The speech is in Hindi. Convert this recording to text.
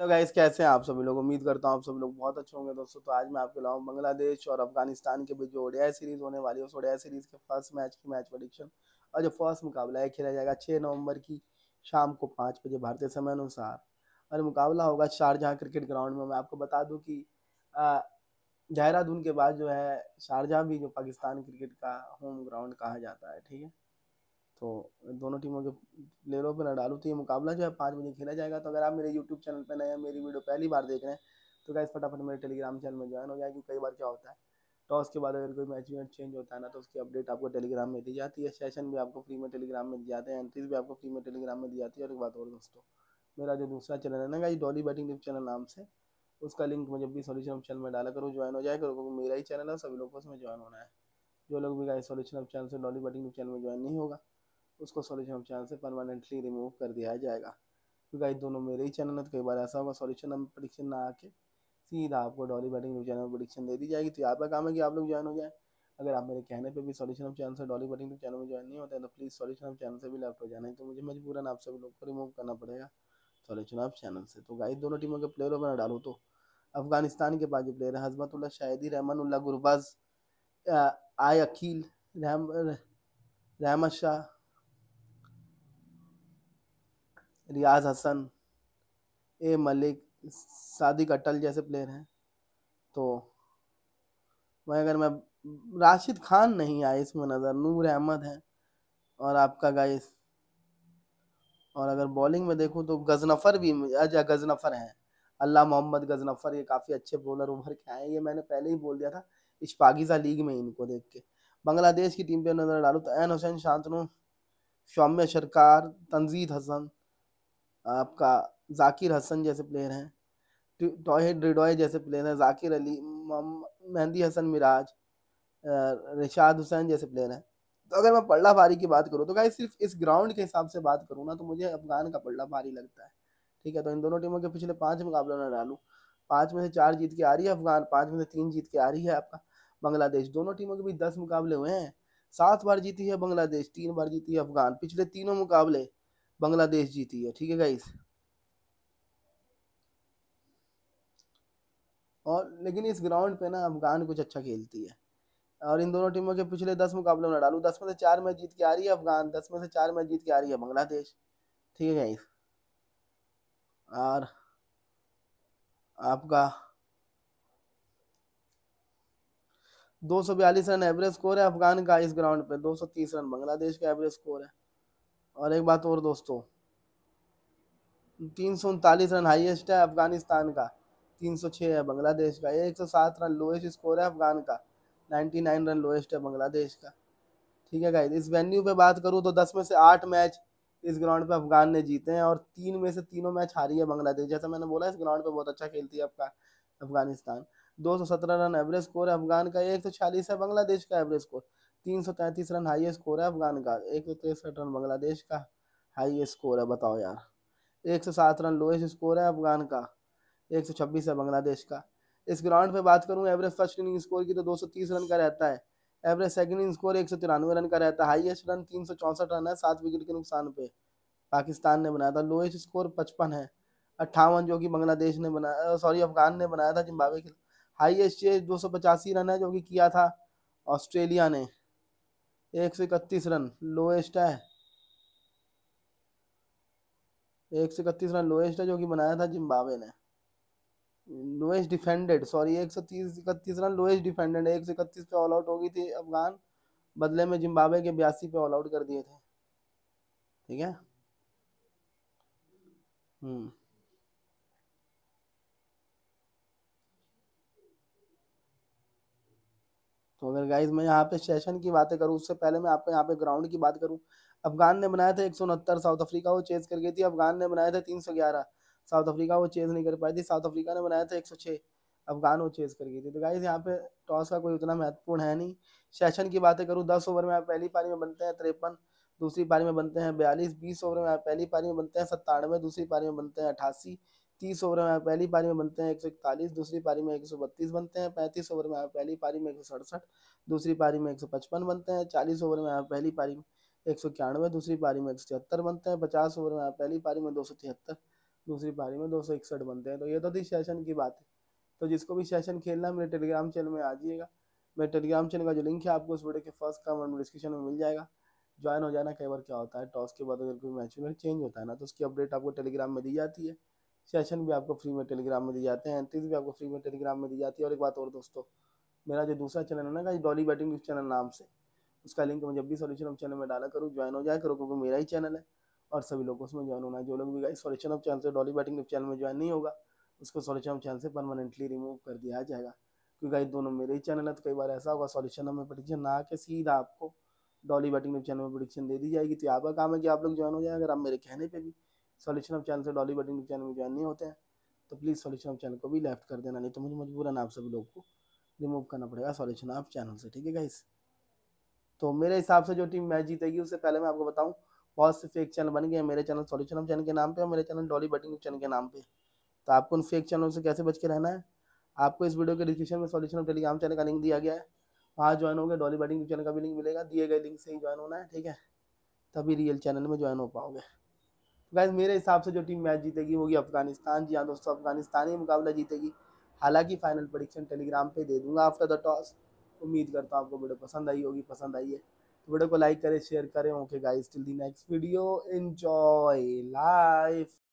हेलो गाइस कैसे हैं आप सभी लोग उम्मीद करता हूँ आप सभी लोग बहुत अच्छे होंगे दोस्तों तो आज मैं आपके लाऊँ बांग्लादेश और अफगानिस्तान के बीच जो ओडिया सीरीज होने वाली है उस ओडिया सीरीज के फर्स्ट मैच की मैच प्रडिक्शन और जो फर्स्ट मुकाबला है खेला जाएगा छः नवंबर की शाम को पाँच बजे भारतीय समय अनुसार और मुकाबला होगा शारजहाँ क्रिकेट ग्राउंड में मैं आपको बता दूँ कि देहरादून के बाद जो है शारजहाँ भी जो पाकिस्तान क्रिकेट का होम ग्राउंड कहा जाता है ठीक है तो दोनों टीमों के प्लेयरों पर न डालू तो ये मुकाबला जो है पाँच बजे खेला जाएगा तो अगर आप मेरे यूट्यूब चैनल पर नए हैं मेरी वीडियो पहली बार देख रहे हैं तो क्या फटाफट मेरे टेलीग्राम चैनल में ज्वाइन हो जाए क्योंकि कई बार क्या होता है टॉस के बाद अगर कोई मैच इवेंट चेंज होता है ना तो उसकी अपडेट आपको टेलीग्राम में दी जाती है सेशन भी आपको फ्री में टेलीग्राम में दी जाते हैं एंट्रीज भी आपको फ्री में टेलीग्राम में दी जाती है और एक बात और दोस्तों मेरा जो दूसरा चैनल है ना गाई डॉली बैटिंग टिप चैनल नाम से उसका लिंक मैं जब भी ऑफ चैनल में डाला करूँ ज्वाइन हो जाए करो क्योंकि मेरा ही चैनल है सभी लोगों को उसमें ज्वाइन होना है जो लोग भी गाई ऑफ चैनल से डॉली बैटिंग टिप चैनल में ज्वाइन नहीं होगा उसको सॉल्यूशन ऑप्शन से परमानेंटली रिमूव कर दिया जाएगा तो गाइज दोनों मेरे ही चैनल है तो कई बार ऐसा होगा सॉल्यूशन ऑफ़ प्रडिक्शन ना आके सीधा आपको डॉली बैटिंग न्यूज चैनल में प्रडिक्शन दे दी जाएगी तो यहाँ पर काम है कि आप लोग ज्वाइन हो जाए अगर आप मेरे कहने पर भी सॉल्यूशन ऑफ चैनल से डॉली बैटिंग चैनल में ज्वाइन नहीं होता है तो प्लीज़ सॉल्यूशन ऑफ चैनल से भी लेफ्ट हो जाना है तो मुझे मजबूरन आप सभी लोग को रिमूव करना पड़ेगा सॉल्यूशन ऑफ चैनल से तो गाइड दोनों टीमों के प्लेयरों में डालो तो अफगानिस्तान के पास जो प्लेयर है हजमतुल्ला शाहिदी रहमानुल्ला गुरबाज आय अकील रहमा शाह रियाज हसन ए मलिक सादिक अटल जैसे प्लेयर हैं तो वह अगर मैं राशिद खान नहीं आए इसमें नज़र नूर अहमद है और आपका गाइस और अगर बॉलिंग में देखूं तो गजनफ़र भी अच्छा गजनफ़र हैं अल्लाह मोहम्मद गजनफ़र ये काफ़ी अच्छे बॉलर उभर के आए ये मैंने पहले ही बोल दिया था इस पागीजा लीग में इनको देख के बांग्लादेश की टीम पर नज़र डालूँ तो एन हुसैन शांतनु सौम्य सरकार तनजीद हसन आपका जाकिर हसन जैसे प्लेयर हैं तोहिद रिडोय जैसे प्लेयर हैं जाकिर अली मेहंदी हसन मिराज रिशाद हुसैन जैसे प्लेयर हैं तो अगर मैं पल्ला भारी की बात करूँ तो क्या सिर्फ इस ग्राउंड के हिसाब से बात करूँ ना तो मुझे अफगान का पल्ला भारी लगता है ठीक है तो इन दोनों टीमों के पिछले पाँच मुकाबलों में डालूँ पाँच में से चार जीत के आ रही है अफगान पाँच में से तीन जीत के आ रही है आपका बांग्लादेश दोनों टीमों के बीच दस मुकाबले हुए हैं सात बार जीती है बांग्लादेश तीन बार जीती है अफगान पिछले तीनों मुकाबले बांग्लादेश जीती है ठीक है गाइस और लेकिन इस ग्राउंड पे ना अफगान कुछ अच्छा खेलती है और इन दोनों टीमों के पिछले दस मुकाबले में डालू दस में से चार मैच जीत के आ रही है अफगान दस में से चार मैच जीत के आ रही है बांग्लादेश ठीक है गाइस और आपका दो सौ बयालीस रन एवरेज स्कोर है अफगान का इस ग्राउंड पे दो सौ तीस रन बांग्लादेश का एवरेज स्कोर है और एक बात और दोस्तों तीन सौ उनतालीस रन हाईएस्ट है अफगानिस्तान का तीन सौ छः है बांग्लादेश का एक सौ सात रन लोएस्ट स्कोर है अफगान का नाइन्टी नाइन रन लोएस्ट है बांग्लादेश का ठीक है गाइज इस वेन्यू पे बात करूँ तो दस में से आठ मैच इस ग्राउंड पे अफगान ने जीते हैं और तीन में से तीनों मैच हारी है बांग्लादेश जैसा मैंने बोला इस ग्राउंड पे बहुत अच्छा खेलती है आपका अफगानिस्तान दो सौ सत्रह रन एवरेज स्कोर है अफगान का एक सौ छियालीस है बांग्लादेश का एवरेज स्कोर तीन सौ तैंतीस रन हाई स्कोर है अफगान का एक सौ तिरसठ रन बांग्लादेश का हाई स्कोर है बताओ यार एक सौ सात रन लोएस्ट स्कोर है अफगान का एक सौ छब्बीस है बांग्लादेश का इस ग्राउंड पे बात करूँ एवरेज फर्स्ट इनिंग स्कोर की तो दो सौ तीस रन का रहता है एवरेज सेकंड इनिंग स्कोर एक सौ तिरानवे रन का रहता है हाईएस्ट रन तीन सौ चौंसठ रन है सात विकेट के नुकसान पे पाकिस्तान ने बनाया था लोएस्ट स्कोर पचपन है अट्ठावन जो कि बांग्लादेश ने बनाया सॉरी अफगान ने बनाया था जिम्बाब्वे के हाईएस्ट दो सौ पचासी रन है जो कि किया था ऑस्ट्रेलिया ने एक सौ इकतीस रन लोएस्ट है एक सौ इकतीस रन लोएस्ट है जो कि बनाया था जिम्बावे ने लोएस्ट डिफेंडेड सॉरी एक सौ तीस इकतीस रन लोएस्ट डिफेंडेड एक सौ इकतीस पे ऑल आउट हो गई थी अफगान बदले में जिम्बावे के बयासी पे ऑल आउट कर दिए थे ठीक है हम्म तो अगर गाइज मैं यहाँ पे सेशन की बातें करूँ उससे पहले मैं आपको यहाँ पे ग्राउंड की बात करूँ अफगान ने बनाया था एक साउथ अफ्रीका वो चेज कर गई थी अफगान ने बनाया था तीन साउथ अफ्रीका वो चेज नहीं कर पाई थी साउथ अफ्रीका ने बनाया था एक अफगान वो चेज कर गई थी तो गाइज यहाँ पे टॉस का कोई उतना महत्वपूर्ण है नहीं सेशन की बातें करूँ दस ओवर में पहली पारी में बनते हैं तिरपन दूसरी पारी में बनते हैं बयालीस बीस ओवर में पहली पारी में बनते हैं सत्तानवे दूसरी पारी में बनते हैं अठासी तीस ओवर में पहली पारी में बनते हैं एक सौ इकतालीस दूसरी पारी में एक सौ बत्तीस बनते हैं पैंतीस ओवर में पहली पारी में एक सौ सड़सठ दूसरी पारी में एक सौ पचपन बनते हैं चालीस ओवर में पहली पारी में एक सौ इक्यानवे दूसरी पारी में एक सौ तिहत्तर बनते हैं पचास ओवर में पहली पारी में दो सौ तिहत्तर दूसरी पारी में दो सौ इकसठ बनते हैं तो ये तो थी सेशन की बात है तो जिसको भी सेशन खेलना है मेरे टेलीग्राम चैनल में आ जाइएगा मेरे टेलीग्राम चैनल का जो लिंक है आपको उस वीडियो के फर्स्ट कमेंट में डिस्क्रिप्शन में मिल जाएगा ज्वाइन हो जाना कई बार क्या होता है टॉस के बाद अगर कोई मैच में चेंज होता है ना तो उसकी अपडेट आपको टेलीग्राम में दी जाती है सेशन भी आपको फ्री में टेलीग्राम में दी जाते हैं एंट्रीज भी आपको फ्री में टेलीग्राम में दी जाती है और एक बात और दोस्तों मेरा जो दूसरा चैनल है ना guys Dolly batting news channel नाम से उसका लिंक मैं जब भी सॉल्यूशन ऑफ चैनल में डाला करूँ ज्वाइन हो जाए करो क्योंकि मेरा ही चैनल है और सभी लोगों उसमें ज्वाइन होना है जो लोग भी गाइस सॉल्यूशन ऑफ चैनल से डॉली बैटिंग न्यूज़ चैनल में ज्वाइन नहीं होगा उसको सॉल्यूशन ऑफ चैनल से परमानेंटली रिमूव कर दिया जाएगा क्योंकि गाइस दोनों मेरे ही चैनल है तो कई बार ऐसा होगा सॉल्यूशन में प्रडिक्शन ना आके सीधा आपको डॉली बैटिंग न्यूज़ चैनल में प्रोडिक्शन दे दी जाएगी तो आपका काम है कि आप लोग ज्वाइन हो जाए अगर आप मेरे कहने पर भी सॉल्यूशन ऑफ चैनल से डॉली बटन यूट्यूब चैनल में ज्वाइन नहीं होते हैं तो प्लीज़ सॉल्यूशन ऑफ चैनल को भी लेफ्ट कर देना नहीं तो मुझे मजबूरन आप सभी लोग को रिमूव करना पड़ेगा सॉल्यूशन ऑफ चैनल से ठीक है गाइस तो मेरे हिसाब से जो टीम मैच जीतेगी उससे पहले मैं आपको बताऊँ बहुत से फेक चैनल बन गए मेरे चैनल सॉल्यूशन ऑफ चैनल के नाम पर और मेरे चैनल डॉली बटन चैनल के नाम पर तो आपको उन फेक चैनलों से कैसे बच के रहना है आपको इस वीडियो के डिस्क्रिप्शन में सॉल्यूशन ऑफ टेलीग्राम चैनल का लिंक दिया गया है वहाँ ज्वाइन होगा डॉली बटिंग चैनल का भी लिंक मिलेगा दिए गए लिंक से ही ज्वाइन होना है ठीक है तभी रियल चैनल में ज्वाइन हो पाओगे गैस मेरे हिसाब से जो टीम मैच जीतेगी वो होगी अफगानिस्तान जी हाँ दोस्तों अफगानिस्तान ही मुकाबला जीतेगी हालांकि फाइनल प्रडिक्शन टेलीग्राम पे दे दूंगा आफ्टर द टॉस उम्मीद करता हूँ आपको वीडियो पसंद आई होगी पसंद आई है तो वीडियो को लाइक करें शेयर करें okay guys till the next video enjoy life